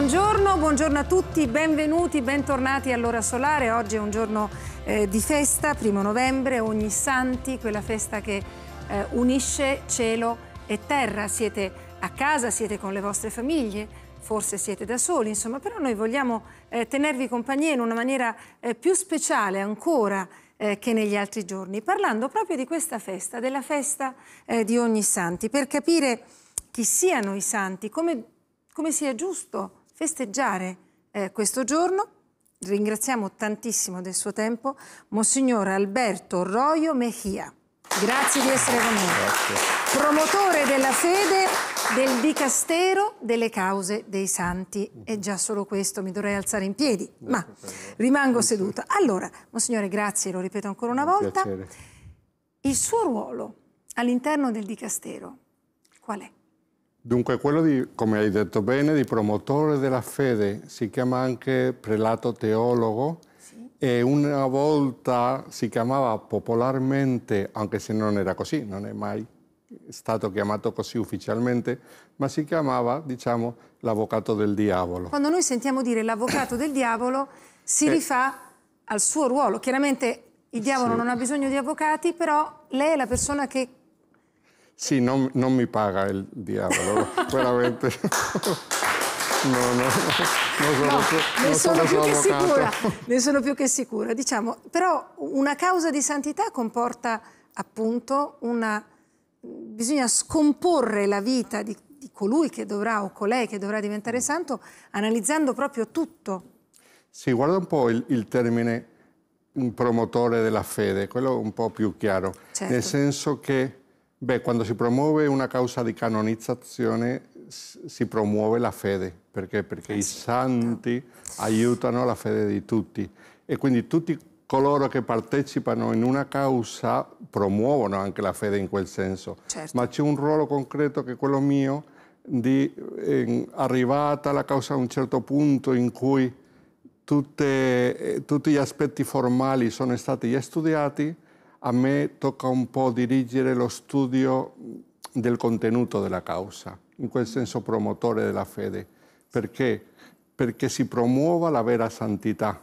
Buongiorno, buongiorno a tutti, benvenuti, bentornati all'Ora Solare. Oggi è un giorno eh, di festa, primo novembre, ogni santi, quella festa che eh, unisce cielo e terra. Siete a casa, siete con le vostre famiglie, forse siete da soli, insomma, però noi vogliamo eh, tenervi compagnia in una maniera eh, più speciale ancora eh, che negli altri giorni, parlando proprio di questa festa, della festa eh, di ogni santi, per capire chi siano i santi, come, come sia giusto festeggiare eh, questo giorno. Ringraziamo tantissimo del suo tempo Monsignor Alberto Royo Mejia. Grazie di essere con noi. Grazie. Promotore della fede del dicastero delle cause dei santi. E già solo questo mi dovrei alzare in piedi, ma rimango seduta. Allora, Monsignore, grazie, lo ripeto ancora una volta. Il suo ruolo all'interno del dicastero qual è? Dunque quello di, come hai detto bene, di promotore della fede, si chiama anche prelato teologo sì. e una volta si chiamava popolarmente, anche se non era così, non è mai stato chiamato così ufficialmente, ma si chiamava, diciamo, l'avvocato del diavolo. Quando noi sentiamo dire l'avvocato del diavolo si eh. rifà al suo ruolo. Chiaramente il diavolo sì. non ha bisogno di avvocati, però lei è la persona che sì, non, non mi paga il diavolo, veramente. No, no, no, sono, no so, ne sono, sono più che sicura, ne sono più che sicura. Diciamo, però una causa di santità comporta appunto una... bisogna scomporre la vita di, di colui che dovrà o colei che dovrà diventare santo analizzando proprio tutto. Sì, guarda un po' il, il termine promotore della fede, quello un po' più chiaro, certo. nel senso che Beh, quando si promuove una causa di canonizzazione si promuove la fede, perché? Perché i santi aiutano la fede di tutti e quindi tutti coloro che partecipano in una causa promuovono anche la fede in quel senso. Certo. Ma c'è un ruolo concreto che è quello mio di eh, arrivata la causa a un certo punto in cui tutte, eh, tutti gli aspetti formali sono stati già studiati, a me tocca un po' dirigere lo studio del contenuto della causa, in quel senso promotore della fede. Perché? Perché si promuova la vera santità,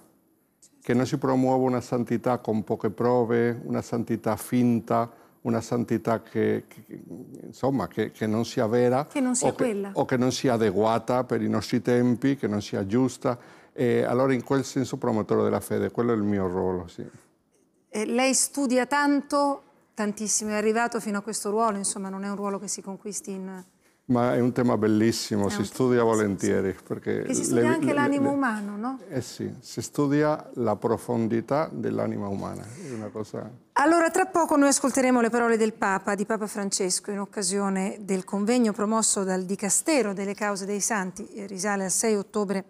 che non si promuova una santità con poche prove, una santità finta, una santità che, che, insomma, che, che non sia vera che non sia o, quella. o che non sia adeguata per i nostri tempi, che non sia giusta. E allora in quel senso promotore della fede, quello è il mio ruolo. Sì. Eh, lei studia tanto, tantissimo, è arrivato fino a questo ruolo, insomma non è un ruolo che si conquisti in... Ma è un tema bellissimo, è si studia volentieri. Sì. Perché e si studia le, anche l'animo umano, no? Eh sì, si studia la profondità dell'anima umana, è una cosa... Allora, tra poco noi ascolteremo le parole del Papa, di Papa Francesco, in occasione del convegno promosso dal Dicastero delle cause dei Santi, eh, risale al 6 ottobre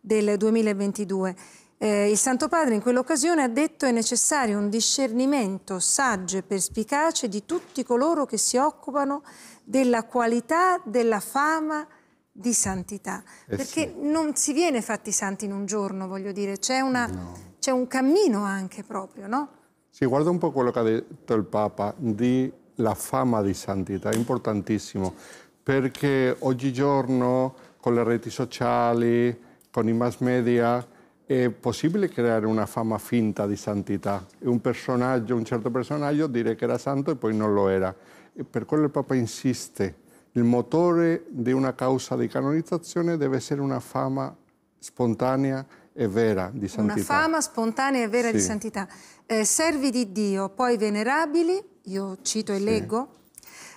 del 2022. Eh, il Santo Padre in quell'occasione ha detto è necessario un discernimento saggio e perspicace di tutti coloro che si occupano della qualità della fama di santità. Eh Perché sì. non si viene fatti santi in un giorno, voglio dire, c'è, no. un cammino anche proprio, no? Sì, guarda un po' quello che ha detto il Papa di la fama di santità, è importantissimo, perché oggigiorno con le reti sociali, con i mass media, è possibile creare una fama finta di santità? Un personaggio, un certo personaggio dire che era santo e poi non lo era. E per quello il Papa insiste. Il motore di una causa di canonizzazione deve essere una fama spontanea e vera di santità. Una fama spontanea e vera sì. di santità. Eh, servi di Dio, poi venerabili, io cito e sì. leggo,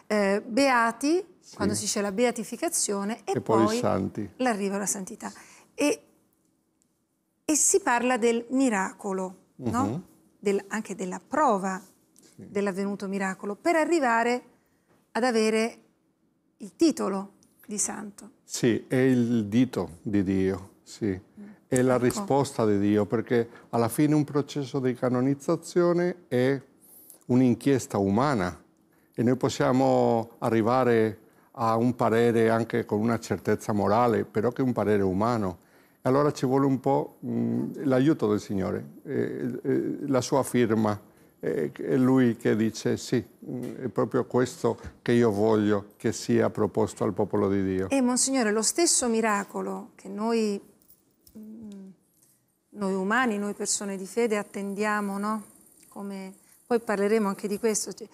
eh, beati, sì. quando si dice la beatificazione, e, e poi, poi l'arrivo alla santità. E e si parla del miracolo, uh -huh. no? Mhm. del, anche della prova sì. dell'avvenuto miracolo, per arrivare ad avere il titolo di santo. Sì, è il dito di Dio, sì. È la ecco. risposta di Dio, perché alla fine un processo di canonizzazione è un'inchiesta umana e noi possiamo arrivare a un parere anche con una certezza morale, però che è un parere umano allora ci vuole un po' mm, l'aiuto del Signore, eh, eh, la sua firma, è lui che dice sì, mm, è proprio questo che io voglio che sia proposto al popolo di Dio. E eh, Monsignore, lo stesso miracolo che noi, mm, noi umani, noi persone di fede attendiamo, no? Come, poi parleremo anche di questo, cioè,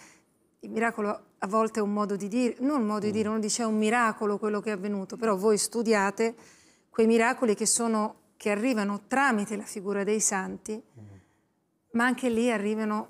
il miracolo a volte è un modo di dire, non un modo di dire, uno dice è un miracolo quello che è avvenuto, però voi studiate quei miracoli che, sono, che arrivano tramite la figura dei santi, ma anche lì arrivano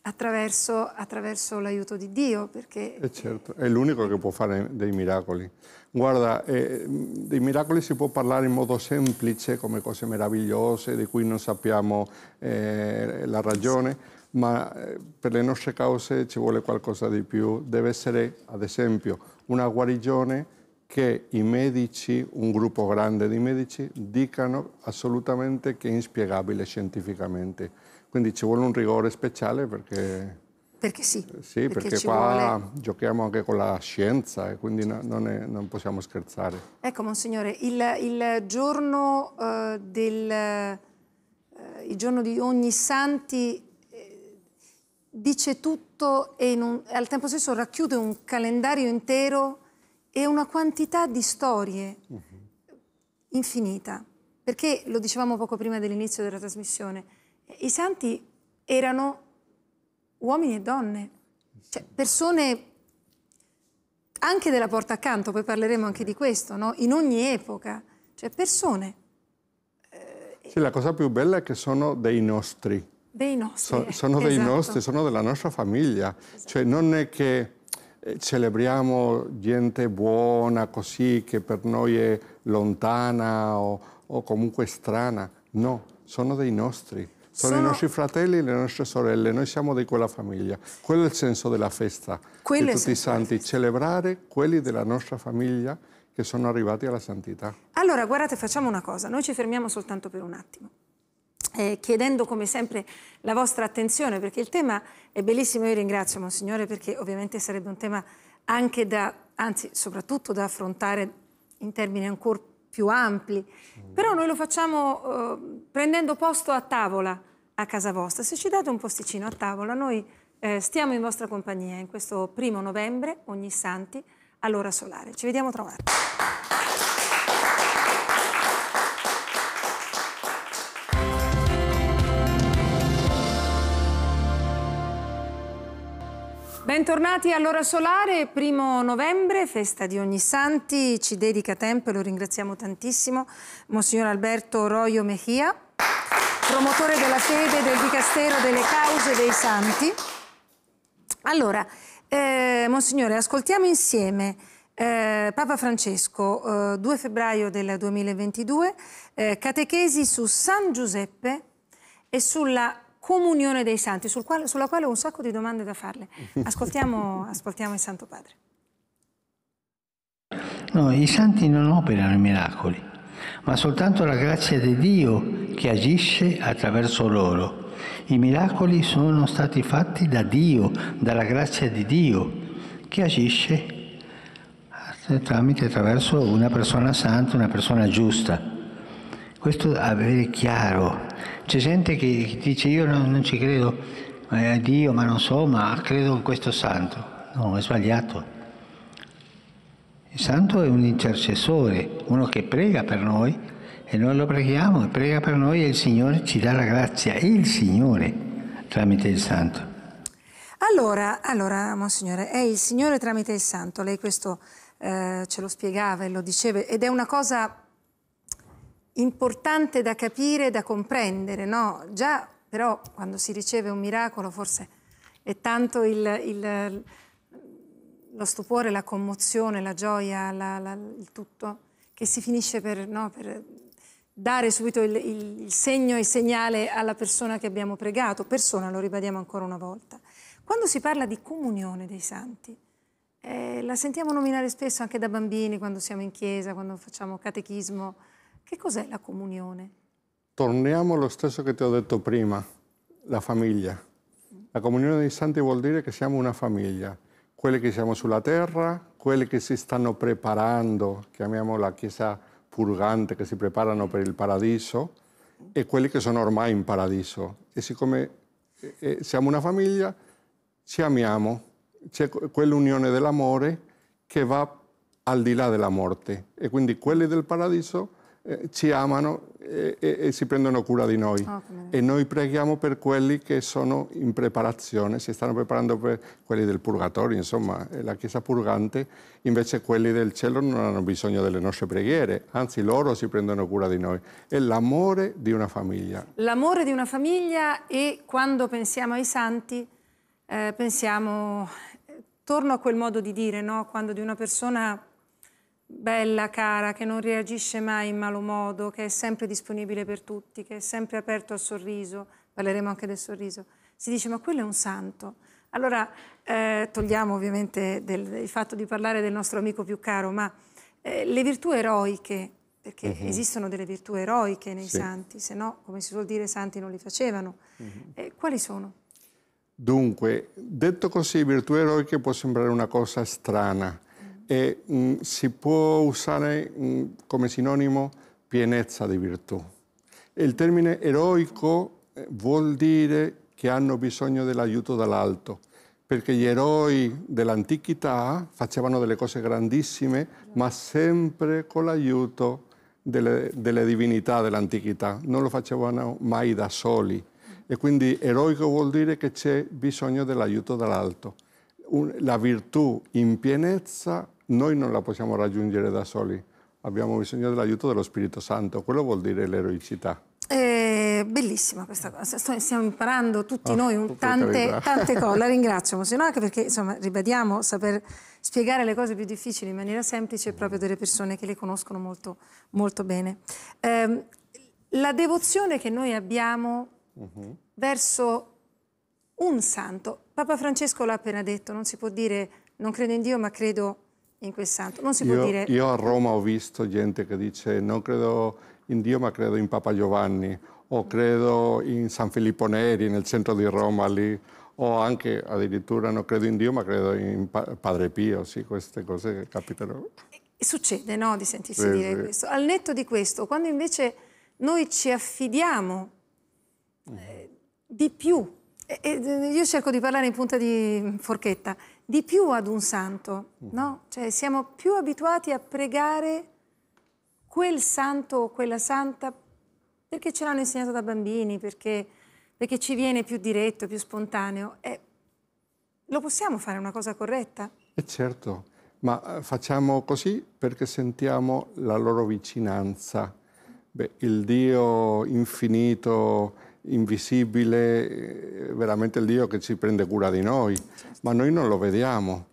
attraverso, attraverso l'aiuto di Dio. Perché... Eh certo, è l'unico che può fare dei miracoli. Guarda, eh, dei miracoli si può parlare in modo semplice, come cose meravigliose di cui non sappiamo eh, la ragione, sì. ma eh, per le nostre cause ci vuole qualcosa di più. Deve essere, ad esempio, una guarigione che i medici, un gruppo grande di medici, dicano assolutamente che è inspiegabile scientificamente. Quindi ci vuole un rigore speciale perché... Perché sì. Sì, perché, perché qua vuole... giochiamo anche con la scienza e quindi no, non, è, non, possiamo scherzare. Ecco, Monsignore, il, il giorno eh, del... Eh, il giorno di ogni santi eh, dice tutto e un, al tempo stesso racchiude un calendario intero e una quantità di storie uh-huh. infinita. Perché lo dicevamo poco prima dell'inizio della trasmissione, i santi erano uomini e donne, cioè persone anche della porta accanto, poi parleremo anche di questo, no? in ogni epoca, cioè persone. Sì, la cosa più bella è che sono dei nostri. Dei nostri. So, sono dei esatto. nostri, sono della nostra famiglia. Esatto. Cioè non è che eh, celebriamo gente buona così che per noi è lontana o, o comunque strana. No, sono dei nostri. Sono, sono, i nostri fratelli e le nostre sorelle, noi siamo di quella famiglia. Quello è il senso della festa Quello di tutti i santi, celebrare quelli della nostra famiglia che sono arrivati alla santità. Allora, guardate, facciamo una cosa, noi ci fermiamo soltanto per un attimo eh, chiedendo come sempre la vostra attenzione perché il tema è bellissimo, io ringrazio Monsignore perché ovviamente sarebbe un tema anche da, anzi soprattutto da affrontare in termini ancora più ampli, però noi lo facciamo eh, prendendo posto a tavola a casa vostra, se ci date un posticino a tavola noi eh, stiamo in vostra compagnia in questo primo novembre ogni santi all'ora solare, ci vediamo tra un'ora. Bentornati all'ora solare, primo novembre, festa di ogni santi, ci dedica tempo e lo ringraziamo tantissimo, Monsignor Alberto Royo Mejia, promotore della fede del Dicastero delle Cause dei Santi. Allora, eh, Monsignore, ascoltiamo insieme eh, Papa Francesco, eh, 2 febbraio del 2022, eh, catechesi su San Giuseppe e sulla comunione dei santi, sul quale, sulla quale ho un sacco di domande da farle. Ascoltiamo, ascoltiamo il Santo Padre. No, i santi non operano i miracoli, ma soltanto la grazia di Dio che agisce attraverso loro. I miracoli sono stati fatti da Dio, dalla grazia di Dio che agisce tramite attraverso una persona santa, una persona giusta. Questo avere chiaro c'è gente che dice io non, non ci credo a Dio, ma non so, ma credo in questo santo. No, è sbagliato. Il santo è un intercessore, uno che prega per noi e noi lo preghiamo e prega per noi e il Signore ci dà la grazia, il Signore tramite il santo. Allora, allora Monsignore, è il Signore tramite il santo, lei questo eh, ce lo spiegava e lo diceva ed è una cosa importante da capire da comprendere, no? Già però quando si riceve un miracolo forse è tanto il, il, lo stupore, la commozione, la gioia, la, la, il tutto, che si finisce per, no, per dare subito il, il segno e il segnale alla persona che abbiamo pregato. Persona, lo ribadiamo ancora una volta. Quando si parla di comunione dei santi, eh, la sentiamo nominare spesso anche da bambini, quando siamo in chiesa, quando facciamo catechismo, che cos'è la comunione? Torniamo allo stesso che ti ho detto prima, la famiglia. La comunione dei santi vuol dire che siamo una famiglia, quelli che siamo sulla terra, quelli che si stanno preparando, chiamiamo la Chiesa purgante, che si preparano per il paradiso, e quelli che sono ormai in paradiso. E siccome eh, eh, siamo una famiglia, ci amiamo, c'è quell'unione dell'amore che va al di là della morte. E quindi quelli del paradiso eh, ci amano e, eh, e, eh, e, si prendono cura di noi. Oh, e noi preghiamo per quelli che sono in preparazione, si stanno preparando per quelli del purgatorio, insomma, la Chiesa purgante, invece quelli del cielo non hanno bisogno delle nostre preghiere, anzi loro si prendono cura di noi. È l'amore di una famiglia. L'amore di una famiglia e quando pensiamo ai santi, eh, pensiamo, torno a quel modo di dire, no? quando di una persona bella, cara, che non reagisce mai in malo modo, che è sempre disponibile per tutti, che è sempre aperto al sorriso, parleremo anche del sorriso, si dice ma quello è un santo. Allora eh, togliamo ovviamente del, il fatto di parlare del nostro amico più caro, ma eh, le virtù eroiche, perché uh mm-hmm. -huh. esistono delle virtù eroiche nei sì. santi, se no, come si suol dire, i santi non li facevano. Uh mm-hmm. -huh. eh, quali sono? Dunque, detto così, virtù eroiche può sembrare una cosa strana, e, mh, mm, si può usare mh, mm, come sinonimo pienezza di virtù. Il termine eroico eh, vuol dire che hanno bisogno dell'aiuto dall'alto, perché gli eroi dell'antichità facevano delle cose grandissime, ma sempre con l'aiuto delle, delle divinità dell'antichità, non lo facevano mai da soli. E quindi eroico vuol dire che c'è bisogno dell'aiuto dall'alto. La virtù in pienezza noi non la possiamo raggiungere da soli, abbiamo bisogno dell'aiuto dello Spirito Santo, quello vuol dire l'eroicità. È eh, bellissima questa cosa, stiamo imparando tutti oh, noi tante, tante, cose, la ringrazio anche perché insomma ribadiamo saper spiegare le cose più difficili in maniera semplice proprio delle persone che le conoscono molto, molto bene. Eh, la devozione che noi abbiamo uh mhm. -huh. verso un santo, Papa Francesco l'ha appena detto, non si può dire non credo in Dio ma credo in quel santo. Non si io, può dire... Io a Roma ho visto gente che dice non credo in Dio ma credo in Papa Giovanni o credo in San Filippo Neri nel centro di Roma lì o anche addirittura non credo in Dio ma credo in pa Padre Pio, sì, queste cose capitano. succede no, di sentirsi sì, dire sì. questo. Al netto di questo, quando invece noi ci affidiamo mm. eh, di più eh, io cerco di parlare in punta di forchetta, di più ad un santo, mm. no? Cioè siamo più abituati a pregare quel santo o quella santa perché ce l'hanno insegnato da bambini, perché, perché ci viene più diretto, più spontaneo. E eh, lo possiamo fare una cosa corretta? E eh, certo, ma facciamo così perché sentiamo la loro vicinanza. Beh, il Dio infinito invisibile, eh, veramente il Dio che ci prende cura di noi, ma noi non lo vediamo.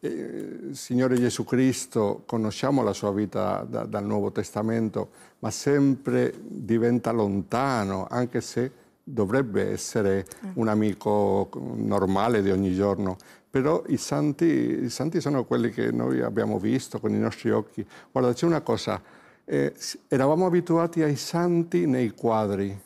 Eh, Signore Gesù Cristo, conosciamo la sua vita da, dal Nuovo Testamento, ma sempre diventa lontano, anche se dovrebbe essere un amico normale di ogni giorno. Però i santi, i santi sono quelli che noi abbiamo visto con i nostri occhi. Guarda, c'è una cosa, eh, eravamo abituati ai santi nei quadri,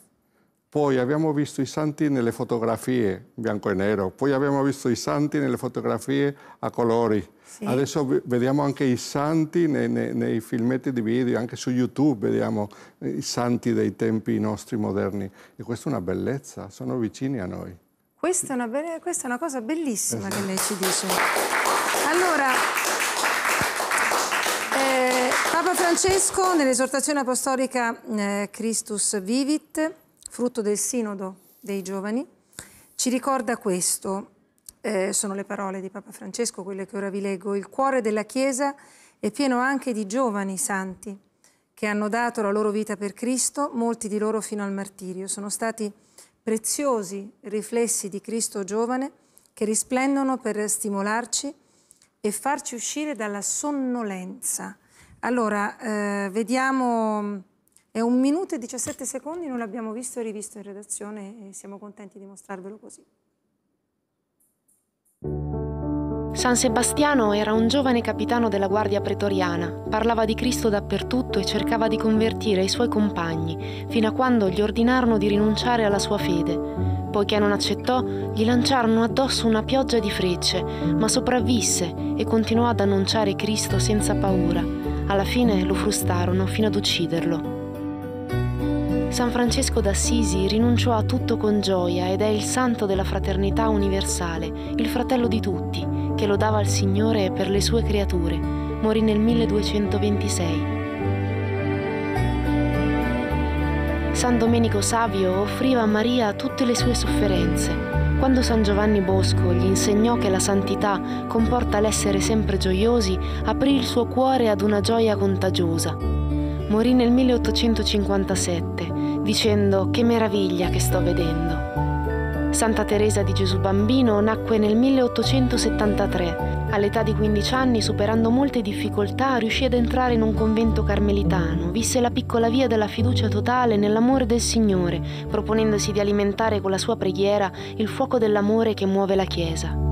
poi abbiamo visto i santi nelle fotografie bianco e nero, poi abbiamo visto i santi nelle fotografie a colori. Sì. Adesso vediamo anche i santi nei, nei, nei, filmetti di video, anche su YouTube vediamo i santi dei tempi nostri moderni. E questa è una bellezza, sono vicini a noi. Questa è una, be questa è una cosa bellissima esatto. che lei ci dice. Esatto. Allora, eh, Papa Francesco nell'esortazione apostolica eh, Christus Vivit frutto del sinodo dei giovani, ci ricorda questo, eh, sono le parole di Papa Francesco, quelle che ora vi leggo, il cuore della Chiesa è pieno anche di giovani santi che hanno dato la loro vita per Cristo, molti di loro fino al martirio. Sono stati preziosi riflessi di Cristo giovane che risplendono per stimolarci e farci uscire dalla sonnolenza. Allora, eh, vediamo è un minuto e 17 secondi, non l'abbiamo visto e rivisto in redazione e siamo contenti di mostrarvelo così. San Sebastiano era un giovane capitano della Guardia Pretoriana, parlava di Cristo dappertutto e cercava di convertire i suoi compagni, fino a quando gli ordinarono di rinunciare alla sua fede. Poiché non accettò, gli lanciarono addosso una pioggia di frecce, ma sopravvisse e continuò ad annunciare Cristo senza paura. Alla fine lo frustarono fino ad ucciderlo. San Francesco d'Assisi rinunciò a tutto con gioia ed è il santo della fraternità universale, il fratello di tutti, che lodava il Signore per le sue creature. Morì nel 1226. San Domenico Savio offriva a Maria tutte le sue sofferenze. Quando San Giovanni Bosco gli insegnò che la santità comporta l'essere sempre gioiosi, aprì il suo cuore ad una gioia contagiosa morì nel 1857 dicendo che meraviglia che sto vedendo. Santa Teresa di Gesù Bambino nacque nel 1873. All'età di 15 anni, superando molte difficoltà, riuscì ad entrare in un convento carmelitano, visse la piccola via della fiducia totale nell'amore del Signore, proponendosi di alimentare con la sua preghiera il fuoco dell'amore che muove la Chiesa.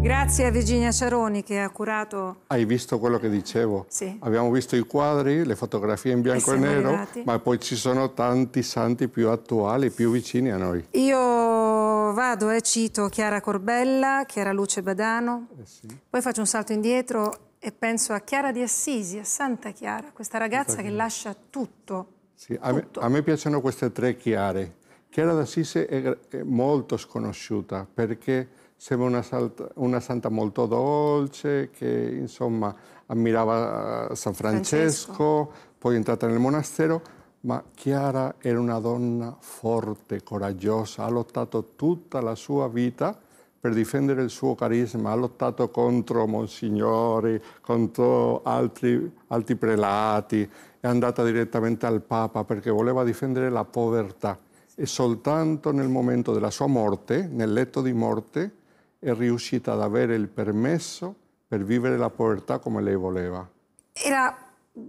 Grazie a Virginia Ceroni che ha curato... Hai visto quello che dicevo? Sì. Abbiamo visto i quadri, le fotografie in bianco e, e nero, arrivati. ma poi ci sono tanti santi più attuali, più vicini a noi. Io vado e cito Chiara Corbella, Chiara Luce Badano, eh sì. poi faccio un salto indietro e penso a Chiara di Assisi, a Santa Chiara, questa ragazza Santa che Chiara. lascia tutto. Sì, tutto. A, me, a me piacciono queste tre Chiare. Chiara d'Assisi è molto sconosciuta perché sembra una, salta, una, santa molto dolce, che insomma ammirava eh, San Francesco, Francesco, poi è entrata nel monastero, ma Chiara era una donna forte, coraggiosa, ha lottato tutta la sua vita per difendere il suo carisma, ha lottato contro monsignori, contro altri, altri prelati, è andata direttamente al Papa perché voleva difendere la povertà e soltanto nel momento della sua morte, nel letto di morte, è riuscita ad avere il permesso per vivere la povertà come lei voleva. Era,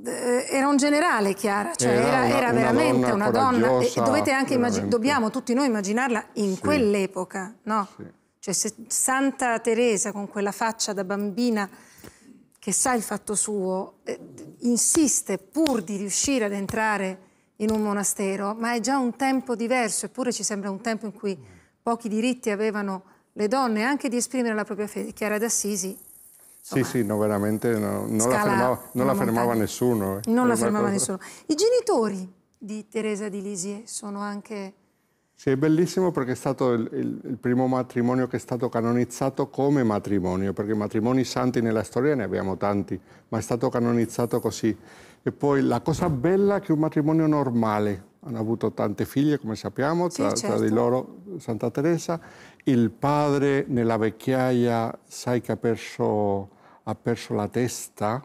eh, era un generale, Chiara, cioè era, una, era veramente una donna. Una donna. E dovete anche immagin- dobbiamo tutti noi immaginarla in sì. quell'epoca, no? Sì. Cioè, se Santa Teresa con quella faccia da bambina che sa il fatto suo, eh, insiste pur di riuscire ad entrare in un monastero, ma è già un tempo diverso, eppure ci sembra un tempo in cui pochi diritti avevano le donne anche di esprimere la propria fede. Chiara d'Assisi sì, sì, no, veramente no, non, la fermava, non la fermava, nessuno. Eh. Non la fermava cosa... nessuno. I genitori di Teresa di Lisie sono anche... Sì, è bellissimo perché è stato il, il, il, primo matrimonio che è stato canonizzato come matrimonio, perché matrimoni santi nella storia ne abbiamo tanti, ma è stato canonizzato così. E poi la cosa bella è che un matrimonio normale, hanno avuto tante figlie, come sappiamo, tra, sì, certo. tra di certo. loro Santa Teresa, il padre nella vecchiaia, sai che ha perso, ha perso la testa,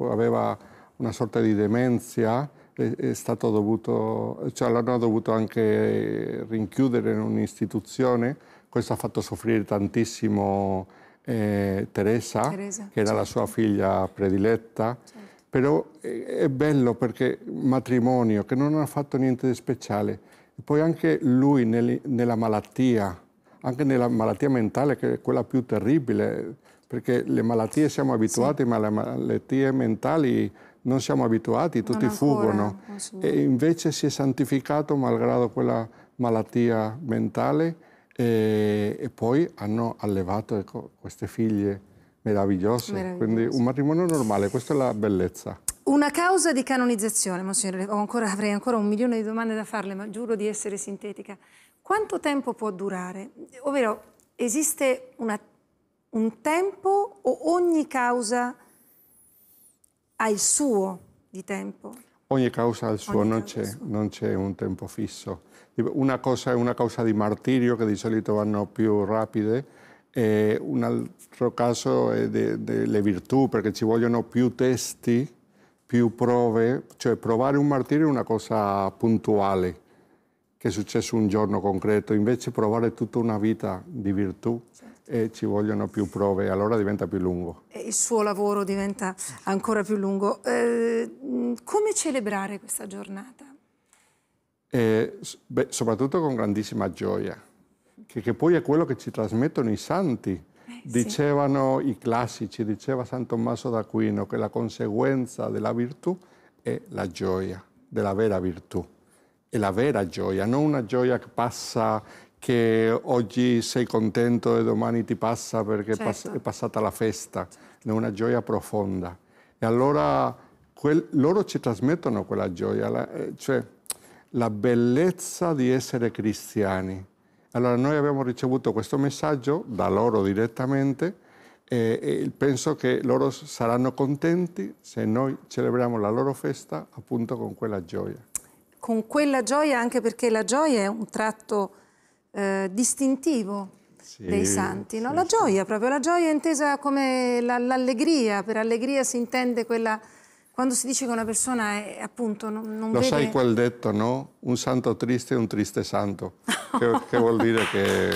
aveva una sorta di demenza, è, stato dovuto, cioè l'hanno dovuto anche rinchiudere in un'istituzione, questo ha fatto soffrire tantissimo eh, Teresa, Teresa, che era certo. la sua figlia prediletta, certo. però è bello perché matrimonio che non ha fatto niente di speciale, poi anche lui nel, nella malattia, anche nella malattia mentale, che è quella più terribile, perché le malattie siamo abituati, sì. ma le malattie mentali non siamo abituati, tutti ancora, fuggono. E invece si è santificato malgrado quella malattia mentale e, e poi hanno allevato ecco, queste figlie meravigliose. Quindi un matrimonio normale, questa è la bellezza. Una causa di canonizzazione, monsignore, ancora, avrei ancora un milione di domande da farle, ma giuro di essere sintetica. Quanto tempo può durare? Ovvero, esiste una, un tempo o ogni causa ha il suo di tempo? Ogni causa ha il suo, non c'è, un tempo fisso. Una cosa è una causa di martirio che di solito vanno più rapide, e un altro caso è delle virtù, perché ci vogliono più testi, più prove, cioè provare un martirio è una cosa puntuale che è successo un giorno concreto, invece provare tutta una vita di virtù certo. e ci vogliono più prove, allora diventa più lungo. E il suo lavoro diventa ancora più lungo. Eh, come celebrare questa giornata? Eh, beh, soprattutto con grandissima gioia, che, che, poi è quello che ci trasmettono i santi. Eh, Dicevano sì. i classici, diceva San Tommaso d'Aquino, che la conseguenza della virtù è la gioia, della vera virtù è la vera gioia, non una gioia che passa che oggi sei contento e domani ti passa perché certo. è passata la festa, certo. è una gioia profonda. E allora quel, loro ci trasmettono quella gioia, la, eh, cioè la bellezza di essere cristiani. Allora noi abbiamo ricevuto questo messaggio da loro direttamente e, e penso che loro saranno contenti se noi celebriamo la loro festa appunto con quella gioia con quella gioia, anche perché la gioia è un tratto eh, distintivo sì, dei santi, no? sì, la gioia proprio, la gioia è intesa come l'allegria, la, per allegria si intende quella... Quando si dice che una persona è, appunto non, non Lo vede... sai quel detto, no? Un santo triste è un triste santo, che, che vuol dire che...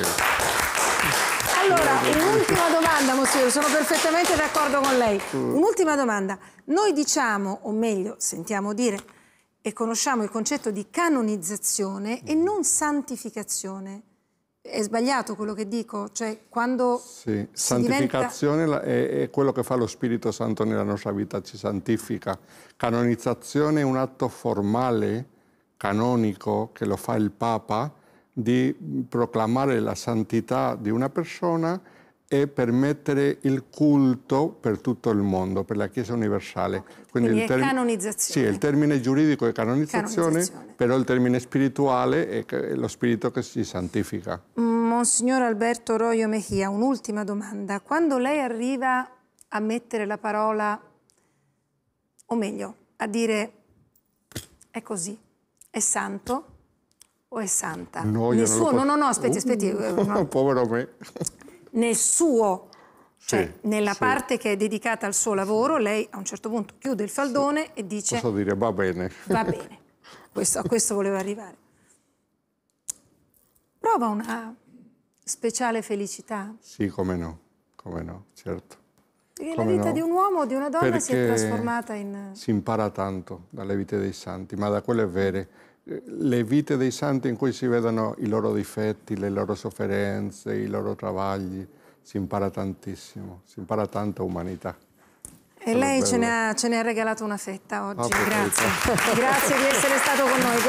Allora, un'ultima domanda, Monsignore, sono perfettamente d'accordo con lei. Un'ultima domanda. Noi diciamo, o meglio, sentiamo dire e conosciamo il concetto di canonizzazione e mm-hmm. non santificazione. È sbagliato quello che dico, cioè quando... Sì, santificazione diventa... è, è, quello che fa lo Spirito Santo nella nostra vita, ci santifica. Canonizzazione è un atto formale, canonico, che lo fa il Papa, di proclamare la santità di una persona e permettere il culto per tutto il mondo, per la Chiesa universale. Okay. Quindi, Quindi term... canonizzazione. Sì, il termine giuridico è canonizzazione, canonizzazione. però il termine spirituale è lo spirito che si santifica. Monsignor Alberto Royo Mejia, un'ultima domanda. Quando lei arriva a mettere la parola, o meglio, a dire è così, è santo o è santa? No, io Nessuno, no, no, aspetti, aspetti. Uh, eh, no. Povero me nel suo cioè, sì, nella sì. parte che è dedicata al suo lavoro, lei a un certo punto chiude il faldone sì. e dice... Posso dire, va bene. Va bene. Questo, a questo volevo arrivare. Prova una speciale felicità. Sì, come no, come no, certo. Perché come la vita no? di un uomo o di una donna Perché si è trasformata in... Si impara tanto dalle vite dei santi, ma da quelle vere le vite dei santi in cui si vedono i loro difetti, le loro sofferenze, i loro travagli, si impara tantissimo, si impara tanta umanità. E lei ce ne, ha, ce ne, ha, regalato una fetta oggi, ah, grazie. grazie di essere stato con noi.